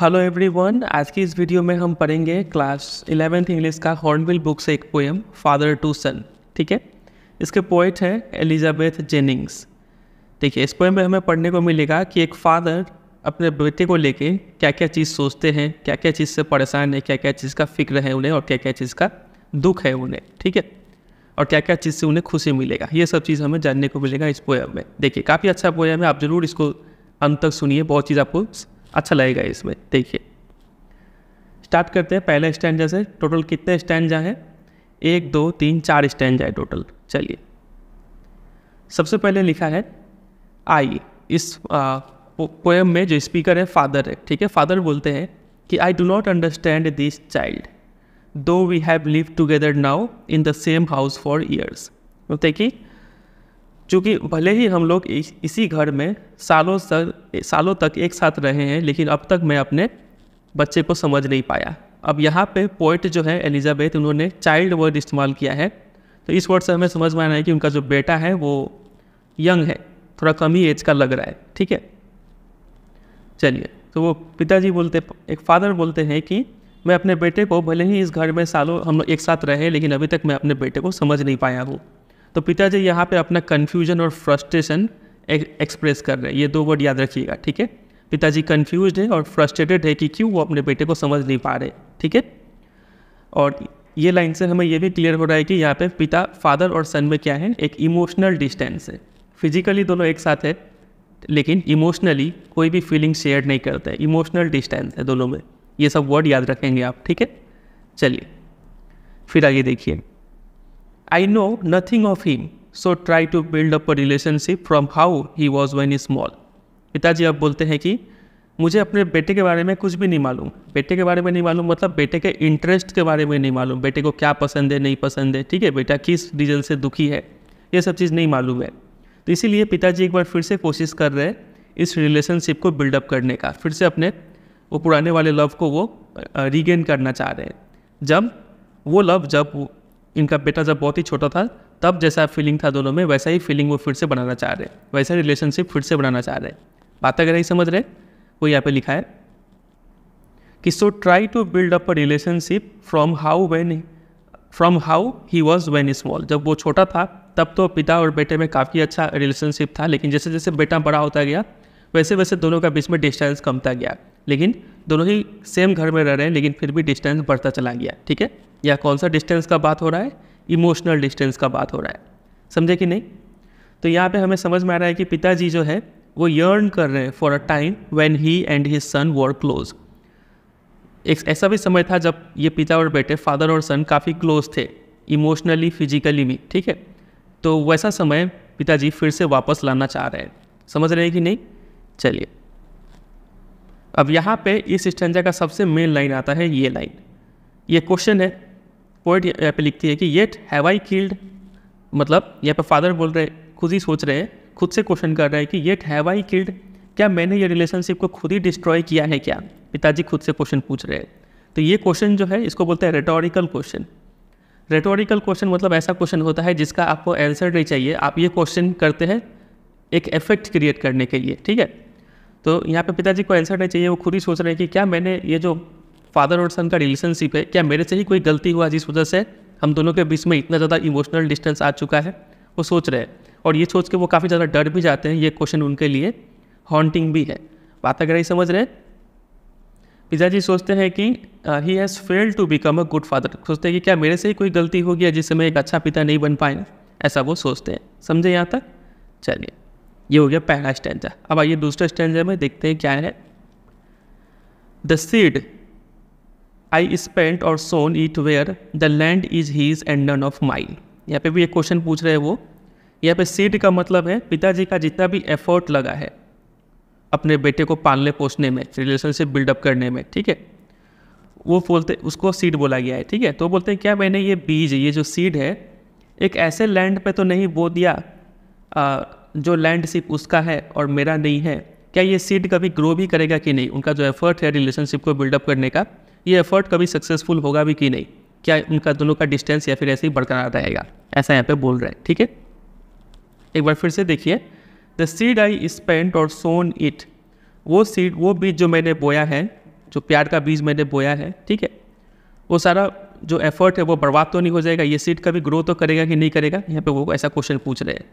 Hello everyone आज की इस वीडियो में हम पढ़ेंगे क्लास इलेवेंथ इंग्लिश का हॉर्नबिल बुक से एक पोएम फादर टू सन ठीक है इसके पोइट है एलिजाबेथ जेनिंग्स देखिए इस पोएम में हमें पढ़ने को मिलेगा कि एक फादर अपने बेटे को लेके क्या क्या चीज़ सोचते हैं क्या क्या चीज़ से परेशान है क्या क्या चीज़ का फिक्र है उन्हें और क्या क्या चीज़ का दुख है उन्हें ठीक है और क्या क्या चीज़ से उन्हें खुशी मिलेगा ये सब चीज़ हमें जानने को मिलेगा इस पोएम में देखिए काफ़ी अच्छा पोएम है आप ज़रूर इसको अंत तक सुनिए बहुत चीज़ आपको अच्छा लगेगा इसमें देखिए स्टार्ट करते हैं पहले स्टैंड से टोटल कितने स्टैंड हैं एक दो तीन चार स्टैंड है टोटल चलिए सबसे पहले लिखा है आई इस पोएम में जो स्पीकर है फादर है ठीक है फादर बोलते हैं कि I do not understand this child though we have live together now in the same house for years देखिए चूँकि भले ही हम लोग इस, इसी घर में सालों सर सालों तक एक साथ रहे हैं लेकिन अब तक मैं अपने बच्चे को समझ नहीं पाया अब यहाँ पे पोइट जो है एलिजाबेथ उन्होंने चाइल्ड वर्ड इस्तेमाल किया है तो इस वर्ड से हमें समझ में आना है कि उनका जो बेटा है वो यंग है थोड़ा कम ही एज का लग रहा है ठीक है चलिए तो वो पिताजी बोलते एक फादर बोलते हैं कि मैं अपने बेटे को भले ही इस घर में सालों हम लोग एक साथ रहे लेकिन अभी तक मैं अपने बेटे को समझ नहीं पाया हूँ तो पिताजी यहाँ पे अपना कन्फ्यूजन और फ्रस्ट्रेशन एक्सप्रेस कर रहे हैं ये दो वर्ड याद रखिएगा ठीक है पिताजी कन्फ्यूज है और फ्रस्ट्रेटेड है कि क्यों वो अपने बेटे को समझ नहीं पा रहे ठीक है और ये लाइन से हमें ये भी क्लियर हो रहा है कि यहाँ पे पिता फादर और सन में क्या है एक इमोशनल डिस्टेंस है फिजिकली दोनों एक साथ है लेकिन इमोशनली कोई भी फीलिंग शेयर नहीं करते है इमोशनल डिस्टेंस है दोनों में ये सब वर्ड याद रखेंगे आप ठीक है चलिए फिर आइए देखिए I know nothing of him, so try to build up a relationship from how he was when small. पिताजी अब बोलते हैं कि मुझे अपने बेटे के बारे में कुछ भी नहीं मालूम बेटे के बारे में नहीं मालूम मतलब बेटे के इंटरेस्ट के बारे में नहीं मालूम बेटे को क्या पसंद है नहीं पसंद है ठीक है बेटा किस रीजन से दुखी है ये सब चीज़ नहीं मालूम है तो इसीलिए पिताजी एक बार फिर से कोशिश कर रहे हैं इस रिलेशनशिप को बिल्डअप करने का फिर से अपने वो पुराने वाले लव को वो रीगेन करना चाह रहे हैं जब वो लव जब इनका बेटा जब बहुत ही छोटा था तब जैसा फीलिंग था दोनों में वैसा ही फीलिंग वो फिर से बनाना चाह रहे हैं वैसा रिलेशनशिप फिर से बनाना चाह रहे हैं बात अगर यही समझ रहे वो यहाँ पे लिखा है कि so try to build up a relationship from how when from how he was when small जब वो छोटा था तब तो पिता और बेटे में काफ़ी अच्छा रिलेशनशिप था लेकिन जैसे जैसे बेटा बड़ा होता गया वैसे वैसे दोनों का बीच में डिस्टेंस कमता गया लेकिन दोनों ही सेम घर में रह रहे हैं लेकिन फिर भी डिस्टेंस बढ़ता चला गया ठीक है या कौन सा डिस्टेंस का बात हो रहा है इमोशनल डिस्टेंस का बात हो रहा है समझे कि नहीं तो यहाँ पे हमें समझ में आ रहा है कि पिताजी जो है वो यर्न कर रहे हैं for a time when he and his son were close एक ऐसा भी समय था जब ये पिता और बेटे फादर और सन काफ़ी क्लोज थे इमोशनली फिजिकली भी ठीक है तो वैसा समय पिताजी फिर से वापस लाना चाह रहे हैं समझ रहे हैं कि नहीं चलिए अब यहाँ पे इस स्टेंजा का सबसे मेन लाइन आता है ये लाइन ये क्वेश्चन है पोइट यहाँ पे लिखती है कि येट हैव आई किल्ड मतलब यहाँ पे फादर बोल रहे खुद ही सोच रहे हैं खुद से क्वेश्चन कर रहे हैं कि येट हैव आई किल्ड क्या मैंने ये रिलेशनशिप को खुद ही डिस्ट्रॉय किया है क्या पिताजी खुद से क्वेश्चन पूछ रहे हैं तो ये क्वेश्चन जो है इसको बोलते हैं रेटोरिकल क्वेश्चन रेटोरिकल क्वेश्चन मतलब ऐसा क्वेश्चन होता है जिसका आपको आंसर नहीं चाहिए आप ये क्वेश्चन करते हैं एक इफेक्ट क्रिएट करने के लिए ठीक है तो यहाँ पे पिताजी को आंसर नहीं चाहिए वो खुद ही सोच रहे हैं कि क्या मैंने ये जो फादर और सन का रिलेशनशिप है क्या मेरे से ही कोई गलती हुआ जिस वजह से हम दोनों के बीच में इतना ज़्यादा इमोशनल डिस्टेंस आ चुका है वो सोच रहे हैं और ये सोच के वो काफ़ी ज़्यादा डर भी जाते हैं ये क्वेश्चन उनके लिए हॉन्टिंग भी है बात अगर ही समझ रहे हैं जी सोचते हैं कि he has fail to become a good father सोचते हैं कि क्या मेरे से ही कोई गलती हो गया जिससे मैं एक अच्छा पिता नहीं बन पाएंगे ऐसा वो सोचते हैं समझे यहाँ तक चलिए ये हो गया पहला स्टैंड अब आइए दूसरा स्टैंड में देखते हैं क्या है द सीड आई स्पेंट और sown it where the land is his and none of mine यहाँ पे भी एक क्वेश्चन पूछ रहे हैं वो यहाँ पे सीड का मतलब है पिताजी का जितना भी एफर्ट लगा है अपने बेटे को पालने पोसने में रिलेशनशिप बिल्डअप करने में ठीक है वो बोलते उसको सीड बोला गया है ठीक है तो बोलते हैं क्या मैंने ये बीज ये जो सीड है एक ऐसे लैंड पे तो नहीं बो दिया आ, जो लैंड सिर्फ उसका है और मेरा नहीं है क्या ये सीड कभी ग्रो भी करेगा कि नहीं उनका जो एफर्ट है रिलेशनशिप को बिल्डअप करने का ये एफर्ट कभी सक्सेसफुल होगा भी कि नहीं क्या उनका दोनों का डिस्टेंस या फिर ऐसे ही बरकरार रहेगा ऐसा यहाँ पे बोल रहे हैं ठीक है एक बार फिर से देखिए द सीड आई स्पेंट और सोन इट वो सीड वो बीज जो मैंने बोया है जो प्यार का बीज मैंने बोया है ठीक है वो सारा जो एफर्ट है वो बर्बाद तो नहीं हो जाएगा ये सीड कभी ग्रो तो करेगा कि नहीं करेगा यहाँ पे वो ऐसा क्वेश्चन पूछ रहे हैं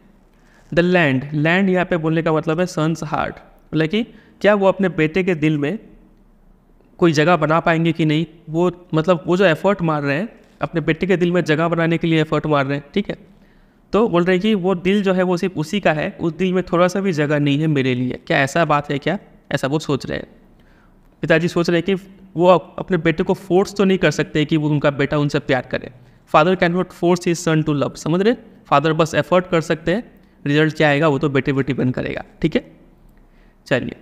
द लैंड लैंड यहाँ पे बोलने का मतलब है सन्स हार्ट मतलब कि क्या वो अपने बेटे के दिल में कोई जगह बना पाएंगे कि नहीं वो मतलब वो जो एफर्ट मार रहे हैं अपने बेटे के दिल में जगह बनाने के लिए एफर्ट मार रहे हैं ठीक है तो बोल रहे हैं कि वो दिल जो है वो सिर्फ उसी का है उस दिल में थोड़ा सा भी जगह नहीं है मेरे लिए क्या ऐसा बात है क्या ऐसा वो सोच रहे हैं पिताजी सोच रहे हैं कि वो अपने बेटे को फोर्स तो नहीं कर सकते कि वो उनका बेटा उनसे प्यार करे father can not force his son to love समझ रहे फादर बस एफर्ट कर सकते हैं रिजल्ट क्या आएगा वो तो बेटे बेटी बन करेगा ठीक है चलिए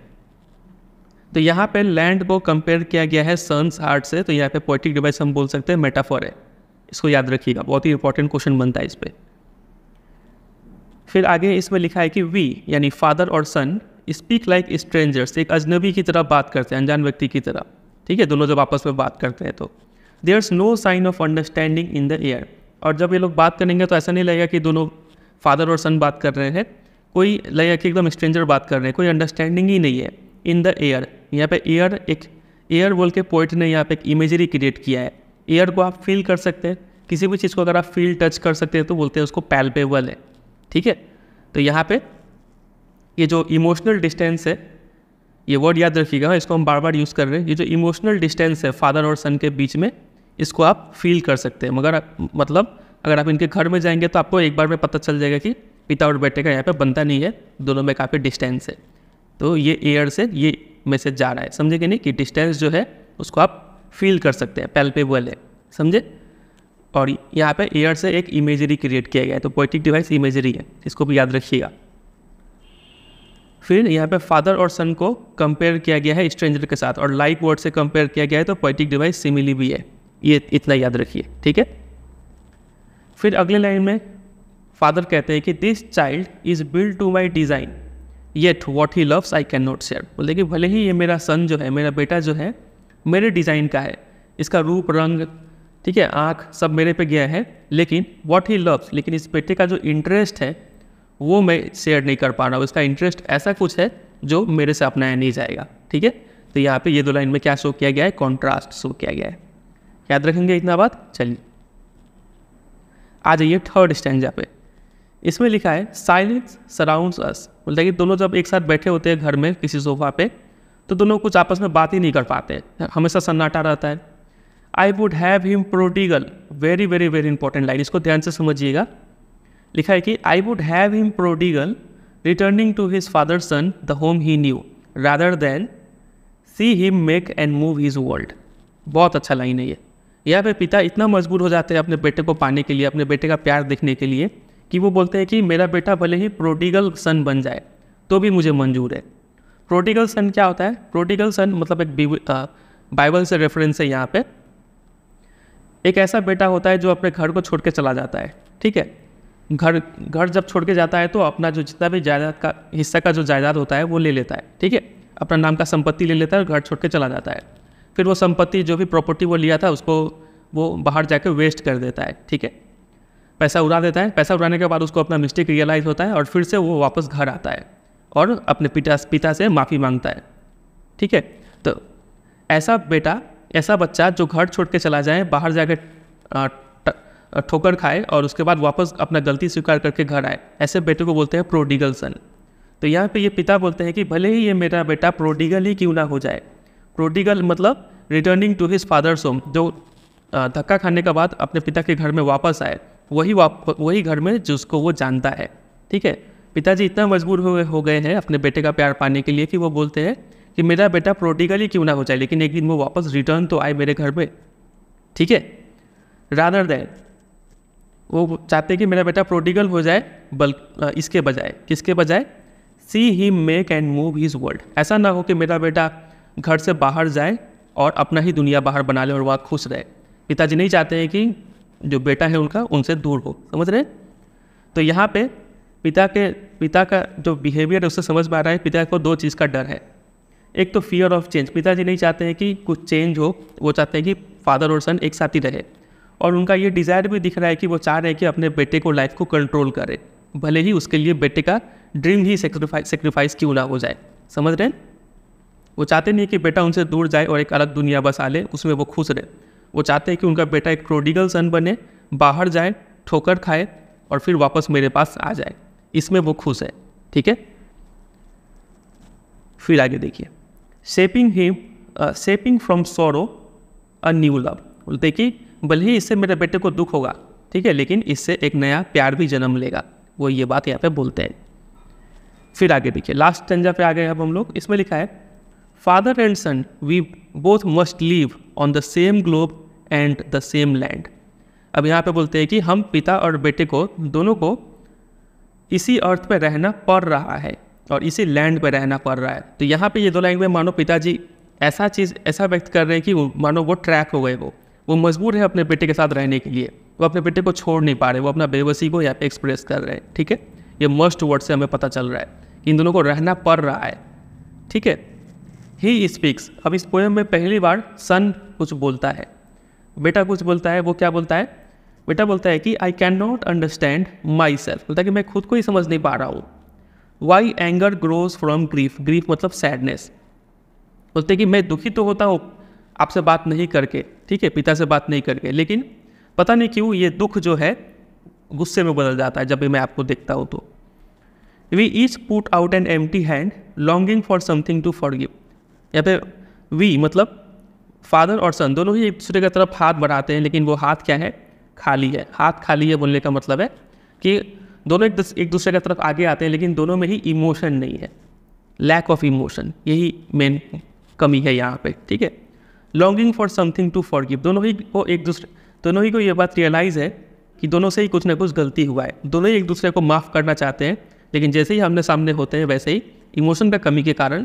तो यहाँ पे लैंड को कंपेयर किया गया है सन्स आर्ट से तो यहाँ पे पोइटिक डिवाइस हम बोल सकते हैं मेटाफॉर है इसको याद रखिएगा बहुत ही इंपॉर्टेंट क्वेश्चन बनता है इस पर फिर आगे इसमें लिखा है कि वी यानी फादर और सन स्पीक लाइक स्ट्रेंजर्स एक अजनबी की तरह बात करते हैं अनजान व्यक्ति की तरह ठीक है दोनों जब आपस में बात करते हैं तो there's no sign of understanding in the air और जब ये लोग बात करेंगे तो ऐसा नहीं लगेगा कि दोनों फादर और सन बात कर रहे हैं कोई लगेगा कि एकदम स्ट्रेंजर बात कर रहे हैं कोई अंडरस्टैंडिंग ही नहीं है इन द एयर यहाँ पे एयर एक एयर बोल के पोइट ने यहाँ पे एक इमेजरी क्रिएट किया है एयर को आप फील कर सकते हैं किसी भी चीज़ को अगर आप फील टच कर सकते हैं तो बोलते हैं उसको पैल्पेबल है ठीक है तो यहाँ पे ये जो इमोशनल डिस्टेंस है ये वर्ड याद रखिएगा इसको हम बार बार यूज़ कर रहे हैं ये जो इमोशनल डिस्टेंस है फादर और सन के बीच में इसको आप फील कर सकते हैं मगर मतलब अगर आप इनके घर में जाएंगे तो आपको एक बार में पता चल जाएगा कि पिता और बेटे का यहाँ पे बनता नहीं है दोनों में काफ़ी डिस्टेंस है तो ये एयर से ये मैसेज जा रहा है समझे कि नहीं कि डिस्टेंस जो है उसको आप फील कर सकते हैं पेल्पेबल है समझे और यहाँ पे एयर से एक इमेजरी क्रिएट किया गया है तो पोइटिक डिवाइस इमेजरी है इसको भी याद रखिएगा फिर यहाँ पे फादर और सन को कंपेयर किया गया है स्ट्रेंजर के साथ और लाइक वर्ड से कंपेयर किया गया है तो पोइटिक डिवाइस सिमिली भी है ये इतना याद रखिए ठीक है फिर अगले लाइन में फादर कहते हैं कि this child is build to my design yet what he loves I can not share बोले कि भले ही ये मेरा सन जो है मेरा बेटा जो है मेरे डिज़ाइन का है इसका रूप रंग ठीक है आँख सब मेरे पे गया है लेकिन वॉट ही लव्स लेकिन इस बेटे का जो इंटरेस्ट है वो मैं शेयर नहीं कर पा रहा हूँ इसका इंटरेस्ट ऐसा कुछ है जो मेरे से अपनाया नहीं जाएगा ठीक है तो यहाँ पे ये दो लाइन में क्या शो किया गया है कॉन्ट्रास्ट शो किया गया है याद रखेंगे इतना बात चलिए आ जाइए थर्ड स्टैंड पे इसमें लिखा है साइलेंस सराउंड्स अस बोलता है कि दोनों जब एक साथ बैठे होते हैं घर में किसी सोफा पे तो दोनों कुछ आपस में बात ही नहीं कर पाते हमेशा सन्नाटा रहता है I would have him prodigal very very very important line इसको ध्यान से समझिएगा लिखा है कि I would have him prodigal returning to his father son the home he knew rather than see him make and move his world बहुत अच्छा line है ये यहाँ पे पिता इतना मजबूर हो जाते हैं अपने बेटे को पाने के लिए अपने बेटे का प्यार देखने के लिए कि वो बोलते हैं कि मेरा बेटा भले ही प्रोटिगल सन बन जाए तो भी मुझे मंजूर है प्रोटिगल सन क्या होता है प्रोटिगल सन मतलब एक बाइबल से रेफरेंस है यहाँ पे एक ऐसा बेटा होता है जो अपने घर को छोड़ के चला जाता है ठीक है घर घर जब छोड़ के जाता है तो अपना जो जितना भी जायदाद का हिस्सा का जो जायदाद होता है वो ले लेता है ठीक है अपना नाम का संपत्ति ले लेता है और घर छोड़ के चला जाता है फिर वो संपत्ति जो भी प्रॉपर्टी वो लिया था उसको वो बाहर जाके वेस्ट कर देता है ठीक है पैसा उड़ा देता है पैसा उड़ाने के बाद उसको अपना मिस्टेक रियलाइज़ होता है और फिर से वो वापस घर आता है और अपने पिता पिता से माफ़ी मांगता है ठीक है तो ऐसा बेटा ऐसा बच्चा जो घर छोड़ के चला जाए बाहर जाकर ठोकर खाए और उसके बाद वापस अपना गलती स्वीकार करके घर आए ऐसे बेटे को बोलते हैं प्रोडिगल सन तो यहाँ पे ये पिता बोलते हैं कि भले ही ये मेरा बेटा प्रोडिगल ही क्यों ना हो जाए प्रोडिगल मतलब returning to his father's home जो धक्का खाने के बाद अपने पिता के घर में वापस आए वही वाप वही घर में जिसको वो जानता है ठीक है पिताजी इतना मजबूर हो गए हो गए हैं अपने बेटे का प्यार पाने के लिए कि वो बोलते हैं कि मेरा बेटा प्रोटिकली क्यों ना हो जाए लेकिन एक दिन वो वापस रिटर्न तो आए मेरे घर में ठीक है रादर दैन वो चाहते कि मेरा बेटा प्रोटिकल हो जाए बल इसके बजाय किसके बजाय see he make and move his world ऐसा ना हो कि मेरा बेटा घर से बाहर जाए और अपना ही दुनिया बाहर बना ले और वह खुश रहे पिताजी नहीं चाहते हैं कि जो बेटा है उनका उनसे दूर हो समझ रहे तो यहाँ पे पिता के पिता का जो बिहेवियर है उससे समझ में आ रहा है पिता को दो चीज़ का डर है एक तो फियर ऑफ चेंज पिताजी नहीं चाहते हैं कि कुछ चेंज हो वो चाहते हैं कि फादर और सन एक साथ ही रहे और उनका ये डिज़ायर भी दिख रहा है कि वो चाह रहे हैं कि अपने बेटे को लाइफ को कंट्रोल करें भले ही उसके लिए बेटे का ड्रीम ही सेक्रीफाइस सेक्रीफाइस क्यों ना हो जाए समझ रहे हैं वो चाहते नहीं कि बेटा उनसे दूर जाए और एक अलग दुनिया बसा ले उसमें वो खुश रहे वो चाहते हैं कि उनका बेटा एक प्रोडिगल सन बने बाहर जाए ठोकर खाए और फिर वापस मेरे पास आ जाए इसमें वो खुश है ठीक है फिर आगे देखिए shaping him shaping from sorrow a new love बोलते कि भले ही इससे मेरे बेटे को दुख होगा ठीक है लेकिन इससे एक नया प्यार भी जन्म लेगा वो ये बात यहाँ पे बोलते हैं फिर आगे देखिए लास्ट टेंजा पे आ गए अब हम लोग इसमें लिखा है Father and son, we both must live on the same globe and the same land. अब यहाँ पे बोलते हैं कि हम पिता और बेटे को दोनों को इसी अर्थ पे रहना पड़ रहा है और इसी लैंड पे रहना पड़ रहा है तो यहाँ पे ये दो लाइन में मानो पिताजी ऐसा चीज़ ऐसा व्यक्त कर रहे हैं कि वो, मानो वो ट्रैक हो गए वो वो मजबूर है अपने बेटे के साथ रहने के लिए वो अपने बेटे को छोड़ नहीं पा रहे वो अपना बेबसी को यहाँ पे एक्सप्रेस कर रहे हैं ठीक है ये मस्ट वर्ड से हमें पता चल रहा है कि इन दोनों को रहना पड़ रहा है ठीक है ही स्पीक्स अब इस पोएम में पहली बार सन कुछ बोलता है बेटा कुछ बोलता है वो क्या बोलता है बेटा बोलता है कि I can not understand myself बोलता है कि मैं खुद को ही समझ नहीं पा रहा हूँ why anger grows from grief grief मतलब सैडनेस बोलते कि मैं दुखी तो होता हूँ आपसे बात नहीं करके ठीक है पिता से बात नहीं करके लेकिन पता नहीं क्यों ये दुख जो है गुस्से में बदल जाता है जब भी मैं आपको देखता हूँ तो we each put out an empty hand longing for something to forgive यहाँ पे वी मतलब फादर और सन दोनों ही एक दूसरे की तरफ हाथ बढ़ाते हैं लेकिन वो हाथ क्या है खाली है हाथ खाली है बोलने का मतलब है कि दोनों एक एक दूसरे की तरफ आगे आते हैं लेकिन दोनों में ही इमोशन नहीं है लैक ऑफ इमोशन यही मेन कमी है यहाँ पे ठीक है longing for something to forgive ही को एक दूसरे दोनों ही को ये बात रियलाइज़ है कि दोनों से ही कुछ ना कुछ गलती हुआ है दोनों ही एक दूसरे को माफ़ करना चाहते हैं लेकिन जैसे ही हमने सामने होते हैं वैसे ही इमोशन का कमी के कारण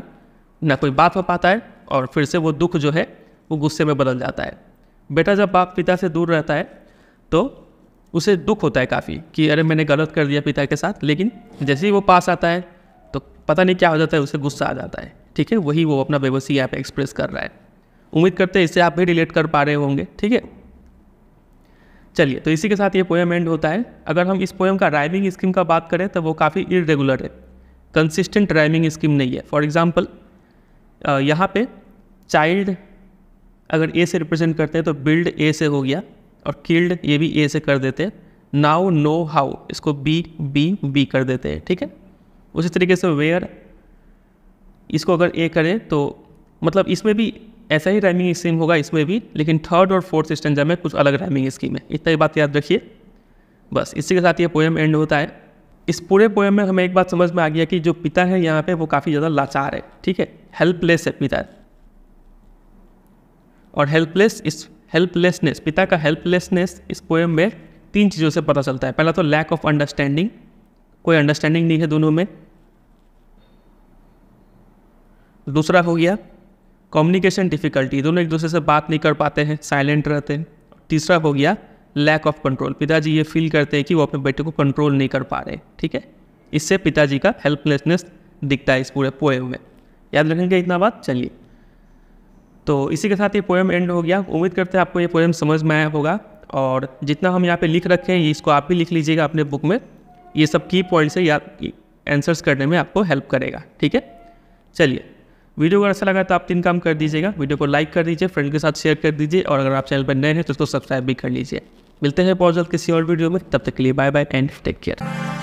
ना कोई बात हो पाता है और फिर से वो दुख जो है वो गुस्से में बदल जाता है बेटा जब बाप पिता से दूर रहता है तो उसे दुख होता है काफ़ी कि अरे मैंने गलत कर दिया पिता के साथ लेकिन जैसे ही वो पास आता है तो पता नहीं क्या हो जाता है उसे गुस्सा आ जाता है ठीक है वही वो अपना बेबसी यहाँ पर एक्सप्रेस कर रहा है उम्मीद करते हैं इससे आप भी रिलेट कर पा रहे होंगे ठीक है चलिए तो इसी के साथ ये पोएम एंड होता है अगर हम इस पोएम का राइमिंग स्कीम का बात करें तो वो काफ़ी इरेगुलर है कंसिस्टेंट राइमिंग स्कीम नहीं है फॉर एग्जाम्पल यहाँ पे चाइल्ड अगर ए से रिप्रेजेंट करते हैं तो बिल्ड ए से हो गया और किल्ड ये भी ए से कर देते हैं नाउ नो हाउ इसको बी बी बी कर देते हैं ठीक है उसी तरीके से वेयर इसको अगर ए करें तो मतलब इसमें भी ऐसा ही राइमिंग स्कीम होगा इसमें भी लेकिन थर्ड और फोर्थ स्टेंजा में कुछ अलग राइमिंग स्कीम है इतना ही बात याद रखिए बस इसी के साथ ये पोएम एंड होता है इस पूरे पोएम में हमें एक बात समझ में आ गया कि जो पिता है यहाँ पे वो काफ़ी ज़्यादा लाचार है ठीक है हेल्पलेस है पिता और हेल्पलेस इस हेल्पलेसनेस पिता का हेल्पलेसनेस इस पोएम में तीन चीज़ों से पता चलता है पहला तो लैक ऑफ अंडरस्टैंडिंग कोई अंडरस्टैंडिंग नहीं है दोनों में दूसरा हो गया कम्युनिकेशन डिफिकल्टी दोनों एक दूसरे से बात नहीं कर पाते हैं साइलेंट रहते हैं तीसरा हो गया लैक ऑफ कंट्रोल पिताजी ये फील करते हैं कि वो अपने बेटे को कंट्रोल नहीं कर पा रहे ठीक है इससे पिताजी का हेल्पलेसनेस दिखता है इस पूरे पोएम में याद रखेंगे इतना बात चलिए तो इसी के साथ ये पोएम एंड हो गया उम्मीद करते हैं आपको ये पोएम समझ में आया होगा और जितना हम यहाँ पे लिख रखे हैं इसको आप भी लिख लीजिएगा अपने बुक में ये सब की पॉइंट्स है या आंसर्स करने में आपको हेल्प करेगा ठीक है चलिए वीडियो अगर अच्छा लगा तो आप तीन काम कर दीजिएगा वीडियो को लाइक कर दीजिए फ्रेंड के साथ शेयर कर दीजिए और अगर आप चैनल पर नए हैं तो उसको सब्सक्राइब भी कर लीजिए मिलते हैं बहुत जल्द किसी और वीडियो में तब तक के लिए bye bye and take care